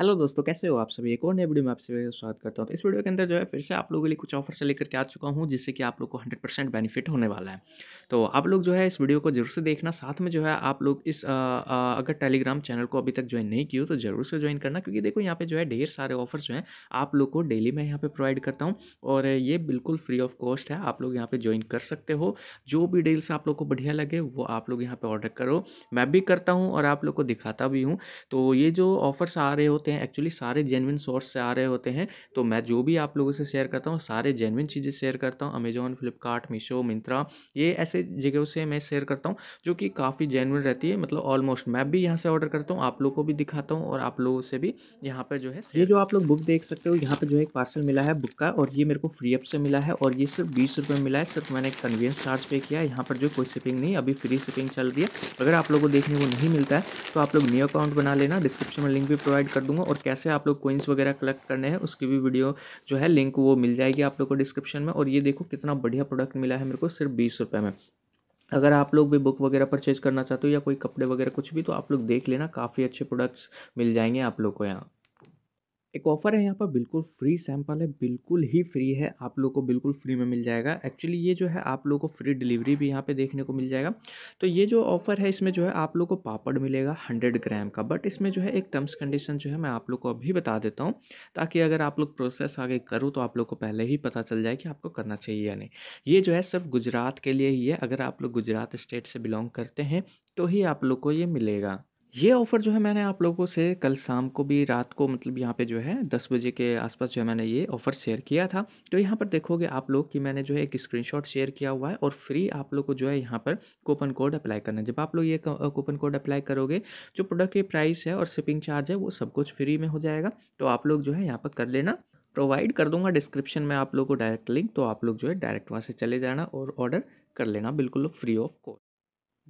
hello दोस्तों कैसे हो आप सभी एक और नई वीडियो में आप सभी का स्वागत करता हूँ तो इस वीडियो के अंदर जो है फिर से आप लोगों के लिए कुछ ऑफर से लेकर के आ चुका हूँ जिससे कि आप लोग को 100 परसेंट बेनिफिट होने वाला है तो आप लोग जो है इस वीडियो को जरूर से देखना साथ में जो है आप लोग इस आ, आ, अगर टेलीग्राम चैनल को अभी तक ज्वाइन नहीं किया तो जरूर से ज्वाइन करना क्योंकि देखो यहाँ पर जो है ढेर सारे ऑफर्स जो हैं आप लोग को डेली मैं यहाँ पर प्रोवाइड करता हूँ और ये बिल्कुल फ्री ऑफ कॉस्ट है आप लोग यहाँ पर ज्वाइन कर सकते हो जो भी डील्स आप लोग को बढ़िया लगे वो आप लोग यहाँ पर ऑर्डर करो मैं भी करता हूँ और आप लोग को दिखाता भी हूँ तो ये जो ऑफर्स आ रहे हो होते हैं एक्चुअली सारे जेनविन सोर्स से आ रहे होते हैं तो मैं जो भी आप लोगों से शेयर करता हूँ सारे जेनविन चीज़ें शेयर करता हूँ अमेजोन फ्लिपकार्ट मीशो मिंत्रा ये ऐसे जगहों से मैं शेयर करता हूँ जो कि काफ़ी जेनविन रहती है मतलब ऑलमोस्ट मैं भी यहाँ से ऑर्डर करता हूँ आप लोग को भी दिखाता हूँ और आप लोगों से भी यहाँ पर जो है ये जो आप लोग बुक देख सकते हो यहाँ पर जो है एक पार्सल मिला है बुक का और ये मेरे को फ्री अप से मिला है और ये सिर्फ बीस रुपये मिला है सिर्फ मैंने कन्वीनियंस चार्ज पे किया है यहाँ पर जो कोई शिपिंग नहीं अभी फ्री शिपिंग चल रही है अगर आप लोगों को देखने को नहीं मिलता है तो आप लोग न्यू अकाउंट बना लेना डिस्क्रिप्शन में लिंक भी प्रोवाइड कर दूँगा दूंगा और कैसे आप लोग कोइंस वगैरह कलेक्ट करने हैं उसकी भी वीडियो जो है लिंक वो मिल जाएगी आप लोग को डिस्क्रिप्शन में और ये देखो कितना बढ़िया प्रोडक्ट मिला है मेरे को सिर्फ बीस रुपये में अगर आप लोग भी बुक वगैरह परचेज करना चाहते हो या कोई कपड़े वगैरह कुछ भी तो आप लोग देख लेना काफ़ी अच्छे प्रोडक्ट्स मिल जाएंगे आप लोग को यहाँ एक ऑफ़र है यहाँ पर बिल्कुल फ्री सैंपल है बिल्कुल ही फ्री है आप लोग को बिल्कुल फ्री में मिल जाएगा एक्चुअली ये जो है आप लोग को फ्री डिलीवरी भी यहाँ पे देखने को मिल जाएगा तो ये जो ऑफ़र है इसमें जो है आप लोग को पापड़ मिलेगा हंड्रेड ग्राम का बट इसमें जो है एक टर्म्स कंडीशन जो है मैं आप लोग को अभी बता देता हूँ ताकि अगर आप लोग प्रोसेस आगे करूँ तो आप लोग को पहले ही पता चल जाए कि आपको करना चाहिए या नहीं ये जो है सिर्फ गुजरात के लिए ही है अगर आप लोग गुजरात स्टेट से बिलोंग करते हैं तो ही आप लोग को ये मिलेगा ये ऑफ़र जो है मैंने आप लोगों से कल शाम को भी रात को मतलब यहाँ पे जो है दस बजे के आसपास जो है मैंने ये ऑफ़र शेयर किया था तो यहाँ पर देखोगे आप लोग कि मैंने जो है एक स्क्रीनशॉट शेयर किया हुआ है और फ्री आप लोग को जो है यहाँ पर कूपन कोड अप्लाई करना है जब आप लोग ये कूपन कोड अप्लाई करोगे जो प्रोडक्ट की प्राइस है और शिपिंग चार्ज है वो सब कुछ फ्री में हो जाएगा तो आप लोग जो है यहाँ पर कर लेना प्रोवाइड कर दूंगा डिस्क्रिप्शन में आप लोग को डायरेक्ट लिंक तो आप लोग जो है डायरेक्ट वहाँ से चले जाना और ऑर्डर कर लेना बिल्कुल free of cost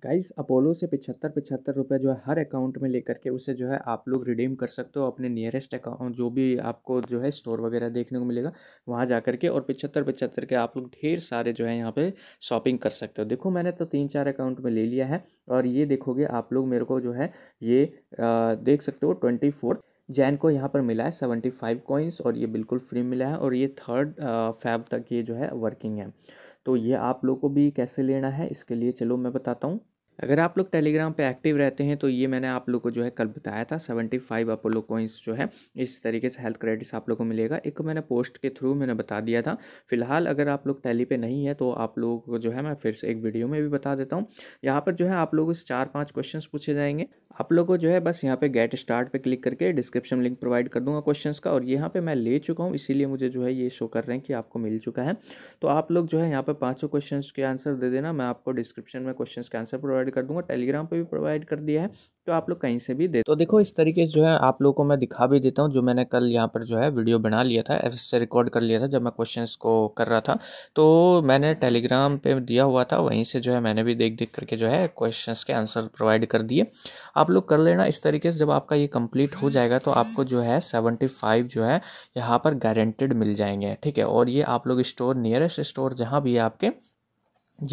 guys Apollo से पिछहत्तर पिछहत्तर रुपये जो है हर अकाउंट में लेकर के उसे जो है आप लोग रिडीम कर सकते हो अपने नियरेस्ट अकाउंट जो भी आपको जो है स्टोर वगैरह देखने को मिलेगा वहाँ जा करके और पिछहत्तर पिछहत्तर के आप लोग ढेर सारे जो है यहाँ पे शॉपिंग कर सकते हो देखो मैंने तो तीन चार अकाउंट में ले लिया है और ये देखोगे आप लोग मेरे को जो है ये आ, देख सकते हो ट्वेंटी जैन को यहाँ पर मिला है सेवेंटी फाइव कॉइन्स और ये बिल्कुल फ्री मिला है और ये थर्ड फैब तक ये जो है वर्किंग है तो ये आप लोग को भी कैसे लेना है इसके लिए चलो मैं बताता हूँ अगर आप लोग टेलीग्राम पे एक्टिव रहते हैं तो ये मैंने आप लोग को जो है कल बताया था सेवेंटी फाइव अपोलो कोइंस जो है इस तरीके से हेल्थ क्रेडिट्स आप लोग को मिलेगा एक मैंने पोस्ट के थ्रू मैंने बता दिया था फिलहाल अगर आप लोग टैली पे नहीं है तो आप लोगों को जो है मैं फिर से एक वीडियो में भी बता देता हूँ यहाँ पर जो है आप लोगों से चार पाँच क्वेश्चन पूछे जाएंगे आप लोग को जो है बस यहाँ पे गेट स्टार्ट पे क्लिक करके डिस्क्रिप्शन लिंक प्रोवाइड कर दूंगा क्वेश्चंस का और यहाँ पे मैं ले चुका हूँ इसीलिए मुझे जो है ये शो कर रहे हैं कि आपको मिल चुका है तो आप लोग जो है यहाँ पे पांचों क्वेश्चंस के आंसर दे देना मैं आपको डिस्क्रिप्शन में क्वेश्चन के आंसर प्रोवाइड कर दूंगा टेलीग्राम पर भी प्रोवाइड कर दिया है तो आप लोग कहीं से भी दे तो देखो इस तरीके से जो है आप लोग को मैं दिखा भी देता हूँ जो मैंने कल यहाँ पर जो है वीडियो बना लिया था एफ से रिकॉर्ड कर लिया था जब मैं क्वेश्चन को कर रहा था तो मैंने टेलीग्राम पर दिया हुआ था वहीं से जो है मैंने भी देख देख करके जो है क्वेश्चन के आंसर प्रोवाइड कर दिए आप लोग कर लेना इस तरीके से जब आपका ये कंप्लीट हो जाएगा तो आपको जो है सेवेंटी फाइव जो है यहाँ पर गारंटेड मिल जाएंगे ठीक है और ये आप लोग स्टोर नियरेस्ट स्टोर जहाँ भी है आपके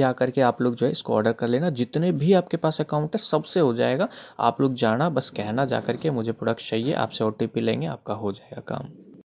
जा करके आप लोग जो है इसको ऑर्डर कर लेना जितने भी आपके पास अकाउंट है सबसे हो जाएगा आप लोग जाना बस कहना जा करके मुझे प्रोडक्ट चाहिए आपसे ओ लेंगे आपका हो जाएगा काम